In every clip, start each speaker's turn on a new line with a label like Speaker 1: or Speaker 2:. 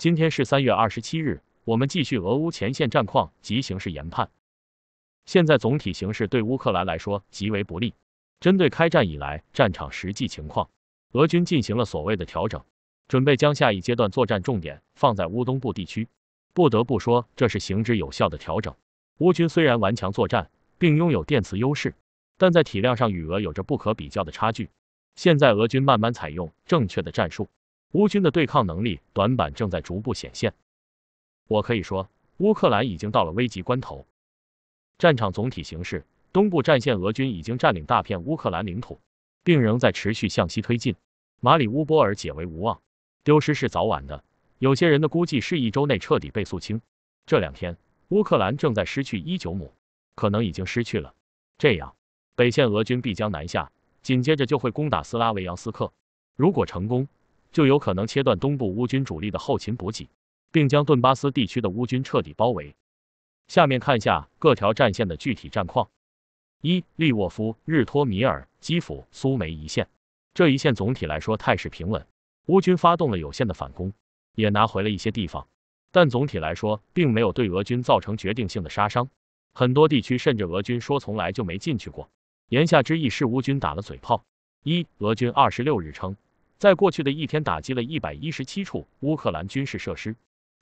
Speaker 1: 今天是三月二十七日，我们继续俄乌前线战况及形势研判。现在总体形势对乌克兰来说极为不利。针对开战以来战场实际情况，俄军进行了所谓的调整，准备将下一阶段作战重点放在乌东部地区。不得不说，这是行之有效的调整。乌军虽然顽强作战，并拥有电磁优势，但在体量上与俄有着不可比较的差距。现在俄军慢慢采用正确的战术。乌军的对抗能力短板正在逐步显现，我可以说，乌克兰已经到了危急关头。战场总体形势，东部战线俄军已经占领大片乌克兰领土，并仍在持续向西推进。马里乌波尔解围无望，丢失是早晚的。有些人的估计是一周内彻底被肃清。这两天，乌克兰正在失去伊久姆，可能已经失去了。这样，北线俄军必将南下，紧接着就会攻打斯拉维扬斯克。如果成功，就有可能切断东部乌军主力的后勤补给，并将顿巴斯地区的乌军彻底包围。下面看下各条战线的具体战况：一、利沃夫、日托米尔、基辅、苏梅一线，这一线总体来说态势平稳，乌军发动了有限的反攻，也拿回了一些地方，但总体来说并没有对俄军造成决定性的杀伤。很多地区甚至俄军说从来就没进去过，言下之意是乌军打了嘴炮。一、俄军二十六日称。在过去的一天，打击了一百一十七处乌克兰军事设施，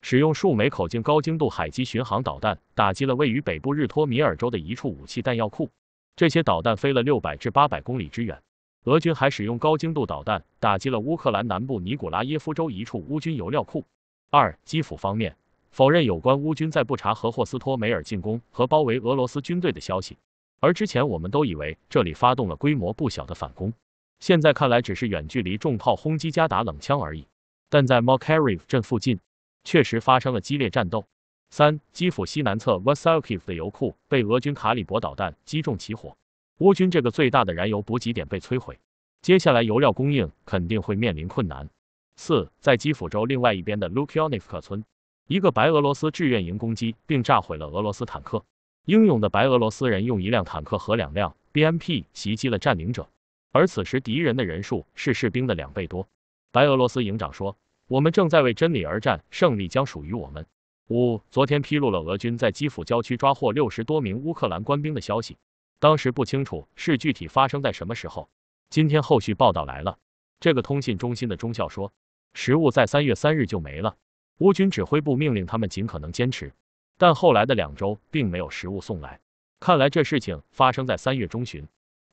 Speaker 1: 使用数枚口径高精度海基巡航导弹，打击了位于北部日托米尔州的一处武器弹药库。这些导弹飞了六百至八百公里之远。俄军还使用高精度导弹打击了乌克兰南部尼古拉耶夫州一处乌军油料库。二基辅方面否认有关乌军在布查和霍斯托梅尔进攻和包围俄罗斯军队的消息，而之前我们都以为这里发动了规模不小的反攻。现在看来只是远距离重炮轰击加打冷枪而已，但在 m o k a r i v 镇附近确实发生了激烈战斗。三，基辅西南侧 v a s i l k i v 的油库被俄军卡里博导弹击中起火，乌军这个最大的燃油补给点被摧毁，接下来油料供应肯定会面临困难。四，在基辅州另外一边的 Lukyanivka 村，一个白俄罗斯志愿营攻击并炸毁了俄罗斯坦克，英勇的白俄罗斯人用一辆坦克和两辆 BMP 袭击了占领者。而此时敌人的人数是士兵的两倍多。白俄罗斯营长说：“我们正在为真理而战，胜利将属于我们。”五昨天披露了俄军在基辅郊区抓获六十多名乌克兰官兵的消息，当时不清楚是具体发生在什么时候。今天后续报道来了，这个通信中心的中校说，食物在三月三日就没了。乌军指挥部命令他们尽可能坚持，但后来的两周并没有食物送来。看来这事情发生在三月中旬。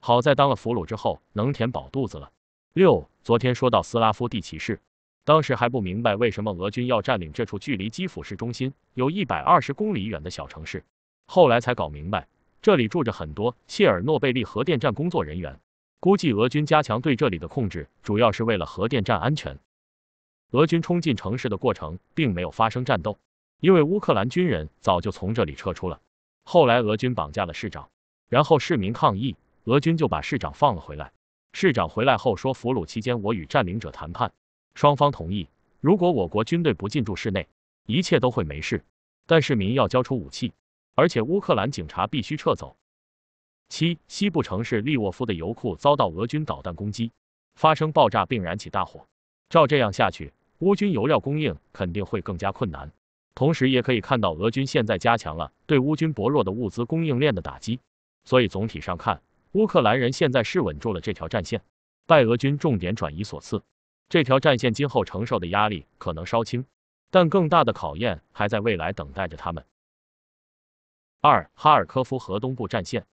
Speaker 1: 好在当了俘虏之后能填饱肚子了。六，昨天说到斯拉夫地奇市，当时还不明白为什么俄军要占领这处距离基辅市中心有一百二十公里远的小城市，后来才搞明白，这里住着很多切尔诺贝利核电站工作人员，估计俄军加强对这里的控制主要是为了核电站安全。俄军冲进城市的过程并没有发生战斗，因为乌克兰军人早就从这里撤出了。后来俄军绑架了市长，然后市民抗议。俄军就把市长放了回来。市长回来后说：“俘虏期间，我与占领者谈判，双方同意，如果我国军队不进驻市内，一切都会没事。但市民要交出武器，而且乌克兰警察必须撤走。”七，西部城市利沃夫的油库遭到俄军导弹攻击，发生爆炸并燃起大火。照这样下去，乌军油料供应肯定会更加困难。同时，也可以看到俄军现在加强了对乌军薄弱的物资供应链的打击。所以，总体上看。乌克兰人现在是稳住了这条战线，拜俄军重点转移所赐，这条战线今后承受的压力可能稍轻，但更大的考验还在未来等待着他们。二哈尔科夫河东部战线，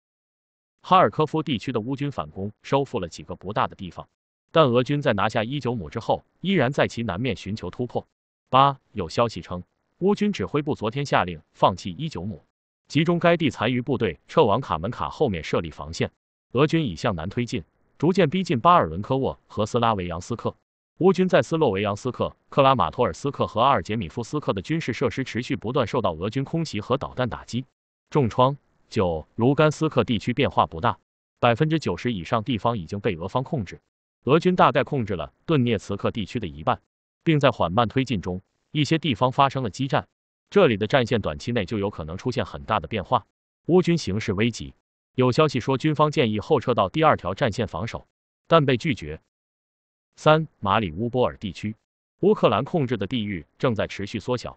Speaker 1: 哈尔科夫地区的乌军反攻收复了几个不大的地方，但俄军在拿下伊久姆之后，依然在其南面寻求突破。八有消息称，乌军指挥部昨天下令放弃伊久姆，集中该地残余部队撤往卡门卡后面设立防线。俄军已向南推进，逐渐逼近巴尔伦科沃和斯拉维扬斯克。乌军在斯洛维扬斯克、克拉马托尔斯克和阿尔杰米夫斯克的军事设施持续不断受到俄军空袭和导弹打击，重创。九卢甘斯克地区变化不大，百分之九十以上地方已经被俄方控制。俄军大概控制了顿涅茨克地区的一半，并在缓慢推进中，一些地方发生了激战。这里的战线短期内就有可能出现很大的变化，乌军形势危急。有消息说，军方建议后撤到第二条战线防守，但被拒绝。三马里乌波尔地区，乌克兰控制的地域正在持续缩小。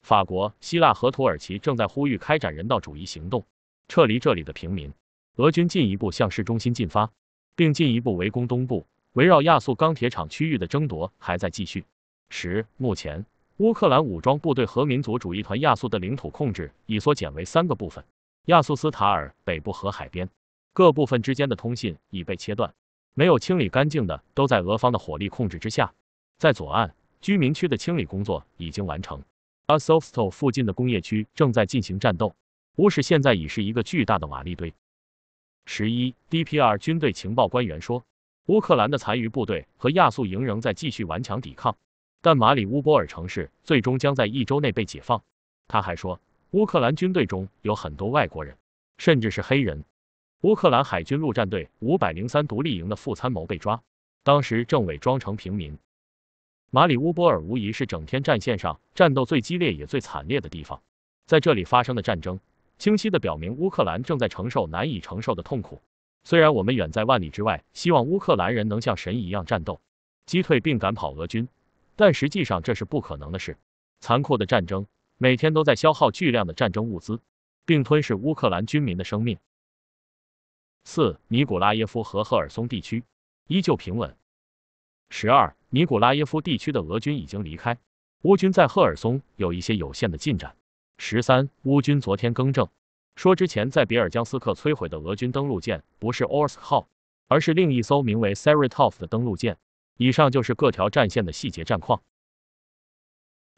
Speaker 1: 法国、希腊和土耳其正在呼吁开展人道主义行动，撤离这里的平民。俄军进一步向市中心进发，并进一步围攻东部。围绕亚速钢铁厂区域的争夺还在继续。十目前，乌克兰武装部队和民族主义团亚速的领土控制已缩减为三个部分。亚速斯塔尔北部和海边各部分之间的通信已被切断，没有清理干净的都在俄方的火力控制之下。在左岸居民区的清理工作已经完成，阿索夫斯托附近的工业区正在进行战斗。乌市现在已是一个巨大的瓦砾堆。十一，DPR 军队情报官员说，乌克兰的残余部队和亚速营仍在继续顽强抵抗，但马里乌波尔城市最终将在一周内被解放。他还说。乌克兰军队中有很多外国人，甚至是黑人。乌克兰海军陆战队五百零三独立营的副参谋被抓，当时正伪装成平民。马里乌波尔无疑是整天战线上战斗最激烈也最惨烈的地方，在这里发生的战争清晰的表明乌克兰正在承受难以承受的痛苦。虽然我们远在万里之外，希望乌克兰人能像神一样战斗，击退并赶跑俄军，但实际上这是不可能的事。残酷的战争。每天都在消耗巨量的战争物资，并吞噬乌克兰军民的生命。四尼古拉耶夫和赫尔松地区依旧平稳。十二尼古拉耶夫地区的俄军已经离开，乌军在赫尔松有一些有限的进展。十三乌军昨天更正，说之前在别尔江斯克摧毁的俄军登陆舰不是 Orsk 号，而是另一艘名为 s e r i t o v 的登陆舰。以上就是各条战线的细节战况。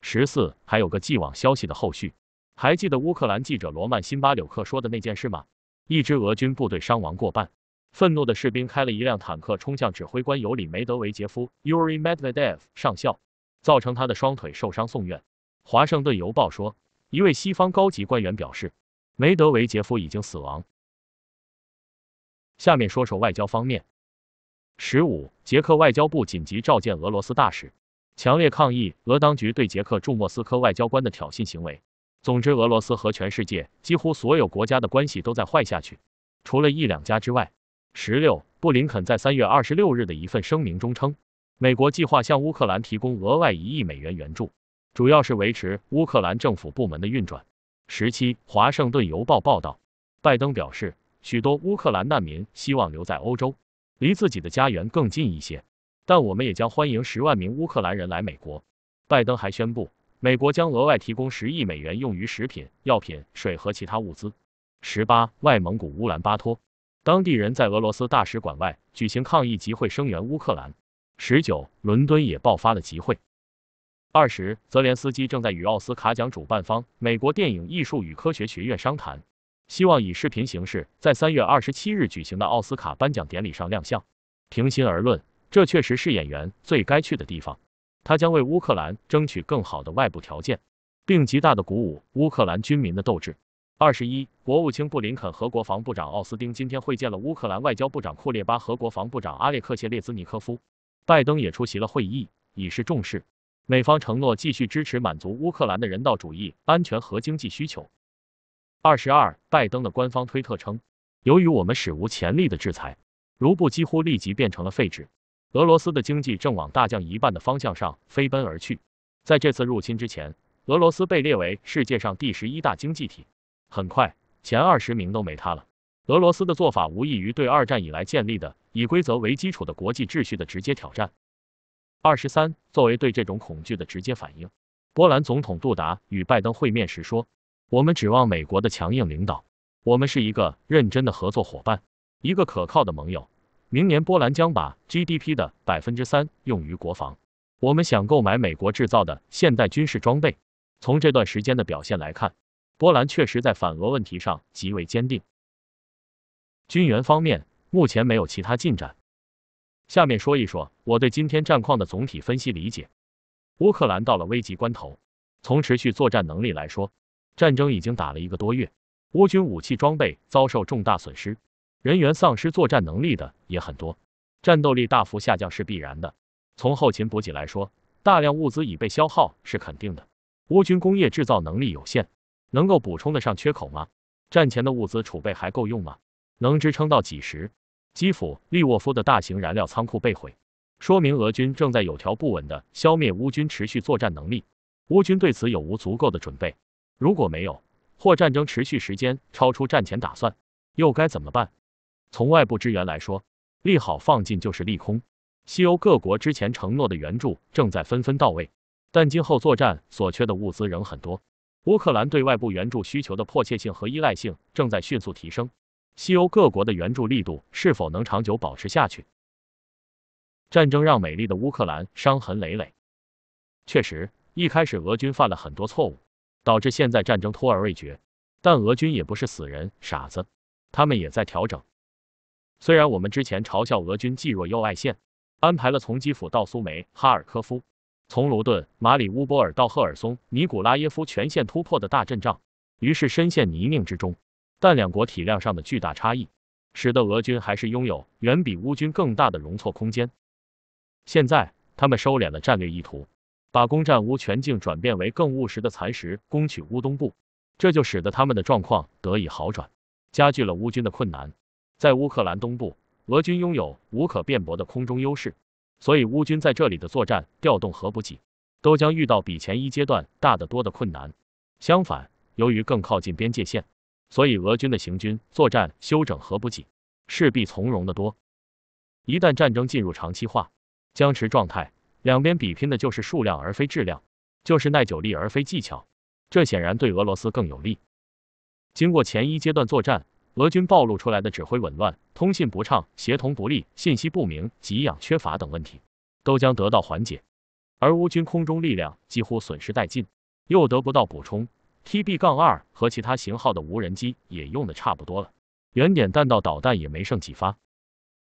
Speaker 1: 十四还有个既往消息的后续，还记得乌克兰记者罗曼·辛巴柳克说的那件事吗？一支俄军部队伤亡过半，愤怒的士兵开了一辆坦克冲向指挥官尤里·梅德韦杰夫 （Yuri Medvedev） 上校，造成他的双腿受伤送院。华盛顿邮报说，一位西方高级官员表示，梅德韦杰夫已经死亡。下面说说外交方面。十五，捷克外交部紧急召见俄罗斯大使。强烈抗议俄当局对捷克驻莫斯科外交官的挑衅行为。总之，俄罗斯和全世界几乎所有国家的关系都在坏下去，除了一两家之外。十六，布林肯在三月二十六日的一份声明中称，美国计划向乌克兰提供额外一亿美元援助，主要是维持乌克兰政府部门的运转。十七，华盛顿邮报报道，拜登表示，许多乌克兰难民希望留在欧洲，离自己的家园更近一些。但我们也将欢迎十万名乌克兰人来美国。拜登还宣布，美国将额外提供十亿美元用于食品、药品、水和其他物资。十八，外蒙古乌兰巴托，当地人在俄罗斯大使馆外举行抗议集会，声援乌克兰。十九，伦敦也爆发了集会。二十，泽连斯基正在与奥斯卡奖主办方美国电影艺术与科学学院商谈，希望以视频形式在三月二十七日举行的奥斯卡颁奖典礼上亮相。平心而论。这确实是演员最该去的地方，他将为乌克兰争取更好的外部条件，并极大地鼓舞乌克兰军民的斗志。二十一，国务卿布林肯和国防部长奥斯汀今天会见了乌克兰外交部长库列巴和国防部长阿列克谢列兹尼科夫。拜登也出席了会议，以示重视。美方承诺继续支持满足乌克兰的人道主义、安全和经济需求。二十二，拜登的官方推特称，由于我们史无前例的制裁，卢布几乎立即变成了废纸。俄罗斯的经济正往大降一半的方向上飞奔而去。在这次入侵之前，俄罗斯被列为世界上第十一大经济体，很快前二十名都没它了。俄罗斯的做法无异于对二战以来建立的以规则为基础的国际秩序的直接挑战。二十三，作为对这种恐惧的直接反应，波兰总统杜达与拜登会面时说：“我们指望美国的强硬领导，我们是一个认真的合作伙伴，一个可靠的盟友。”明年波兰将把 GDP 的百分之三用于国防。我们想购买美国制造的现代军事装备。从这段时间的表现来看，波兰确实在反俄问题上极为坚定。军援方面目前没有其他进展。下面说一说我对今天战况的总体分析理解。乌克兰到了危急关头。从持续作战能力来说，战争已经打了一个多月，乌军武器装备遭受重大损失。人员丧失作战能力的也很多，战斗力大幅下降是必然的。从后勤补给来说，大量物资已被消耗是肯定的。乌军工业制造能力有限，能够补充得上缺口吗？战前的物资储备还够用吗？能支撑到几时？基辅、利沃夫的大型燃料仓库被毁，说明俄军正在有条不紊地消灭乌军持续作战能力。乌军对此有无足够的准备？如果没有，或战争持续时间超出战前打算，又该怎么办？从外部支援来说，利好放进就是利空。西欧各国之前承诺的援助正在纷纷到位，但今后作战所缺的物资仍很多。乌克兰对外部援助需求的迫切性和依赖性正在迅速提升。西欧各国的援助力度是否能长久保持下去？战争让美丽的乌克兰伤痕累累。确实，一开始俄军犯了很多错误，导致现在战争拖而未决。但俄军也不是死人傻子，他们也在调整。虽然我们之前嘲笑俄军既弱又爱线，安排了从基辅到苏梅、哈尔科夫，从卢顿、马里乌波尔到赫尔松、尼古拉耶夫全线突破的大阵仗，于是深陷泥泞之中。但两国体量上的巨大差异，使得俄军还是拥有远比乌军更大的容错空间。现在他们收敛了战略意图，把攻占乌全境转变为更务实的蚕食、攻取乌东部，这就使得他们的状况得以好转，加剧了乌军的困难。在乌克兰东部，俄军拥有无可辩驳的空中优势，所以乌军在这里的作战、调动和补给都将遇到比前一阶段大得多的困难。相反，由于更靠近边界线，所以俄军的行军、作战、休整和补给势必从容得多。一旦战争进入长期化、僵持状态，两边比拼的就是数量而非质量，就是耐久力而非技巧，这显然对俄罗斯更有利。经过前一阶段作战。俄军暴露出来的指挥紊乱、通信不畅、协同不力、信息不明、给养缺乏等问题，都将得到缓解。而乌军空中力量几乎损失殆尽，又得不到补充，TB-2 和其他型号的无人机也用的差不多了，原点弹道导弹也没剩几发。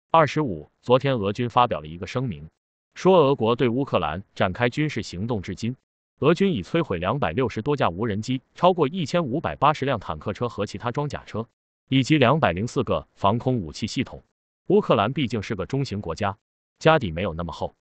Speaker 1: 二十五，昨天俄军发表了一个声明，说俄国对乌克兰展开军事行动至今，俄军已摧毁两百六十多架无人机，超过一千五百八十辆坦克车和其他装甲车。以及两百零四个防空武器系统。乌克兰毕竟是个中型国家，家底没有那么厚。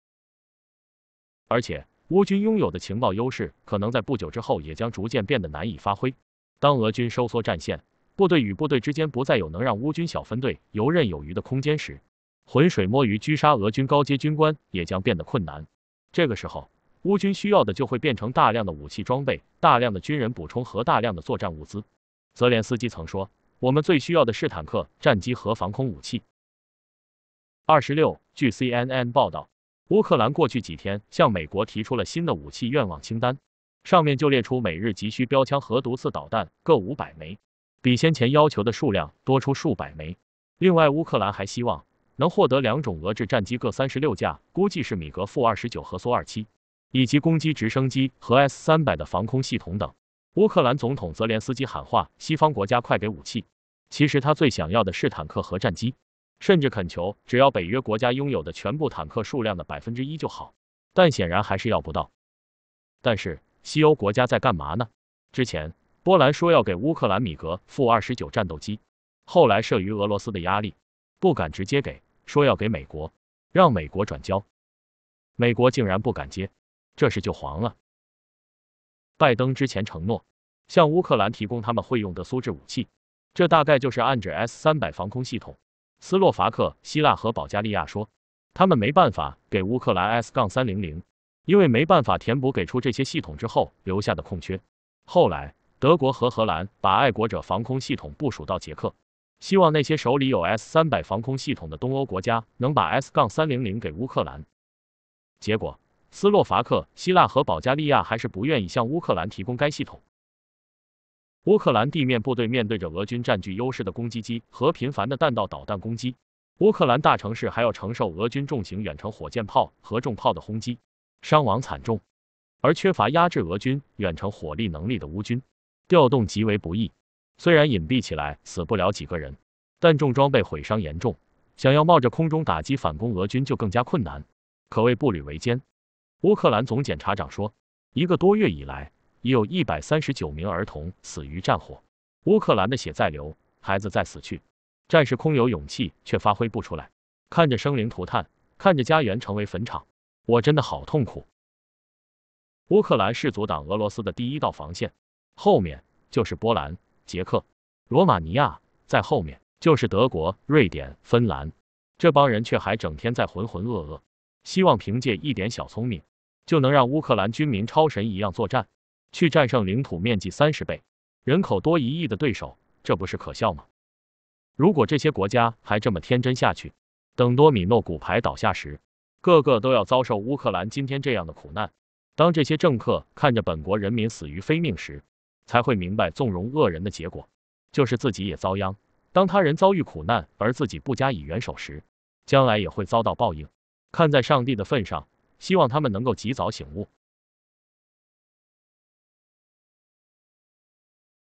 Speaker 1: 而且，乌军拥有的情报优势可能在不久之后也将逐渐变得难以发挥。当俄军收缩战线，部队与部队之间不再有能让乌军小分队游刃有余的空间时，浑水摸鱼狙杀俄军高阶军官也将变得困难。这个时候，乌军需要的就会变成大量的武器装备、大量的军人补充和大量的作战物资。泽连斯基曾说。我们最需要的是坦克、战机和防空武器。二十六，据 CNN 报道，乌克兰过去几天向美国提出了新的武器愿望清单，上面就列出每日急需标枪和毒刺导弹各五百枚，比先前要求的数量多出数百枚。另外，乌克兰还希望能获得两种俄制战机各三十六架，估计是米格 -29 和苏 -27，以及攻击直升机和 S-300 的防空系统等。乌克兰总统泽连斯基喊话西方国家：快给武器！其实他最想要的是坦克和战机，甚至恳求只要北约国家拥有的全部坦克数量的百分之一就好，但显然还是要不到。但是西欧国家在干嘛呢？之前波兰说要给乌克兰米格负二十九战斗机，后来慑于俄罗斯的压力，不敢直接给，说要给美国，让美国转交，美国竟然不敢接，这事就黄了。拜登之前承诺向乌克兰提供他们会用的苏制武器。这大概就是暗指 S 三百防空系统。斯洛伐克、希腊和保加利亚说，他们没办法给乌克兰 S 杠三零零，因为没办法填补给出这些系统之后留下的空缺。后来，德国和荷兰把爱国者防空系统部署到捷克，希望那些手里有 S 三百防空系统的东欧国家能把 S 杠三零零给乌克兰。结果，斯洛伐克、希腊和保加利亚还是不愿意向乌克兰提供该系统。乌克兰地面部队面对着俄军占据优势的攻击机和频繁的弹道导弹攻击，乌克兰大城市还要承受俄军重型远程火箭炮和重炮的轰击，伤亡惨重。而缺乏压制俄军远程火力能力的乌军，调动极为不易。虽然隐蔽起来死不了几个人，但重装备毁伤严重，想要冒着空中打击反攻俄军就更加困难，可谓步履维艰。乌克兰总检察长说，一个多月以来。已有一百三十九名儿童死于战火，乌克兰的血在流，孩子在死去，战士空有勇气却发挥不出来，看着生灵涂炭，看着家园成为坟场，我真的好痛苦。乌克兰是阻挡俄罗斯的第一道防线，后面就是波兰、捷克、罗马尼亚，在后面就是德国、瑞典、芬兰，这帮人却还整天在浑浑噩噩，希望凭借一点小聪明就能让乌克兰军民超神一样作战。去战胜领土面积三十倍、人口多一亿的对手，这不是可笑吗？如果这些国家还这么天真下去，等多米诺骨牌倒下时，个个都要遭受乌克兰今天这样的苦难。当这些政客看着本国人民死于非命时，才会明白纵容恶人的结果就是自己也遭殃。当他人遭遇苦难而自己不加以援手时，将来也会遭到报应。看在上帝的份上，希望他们能够及早醒悟。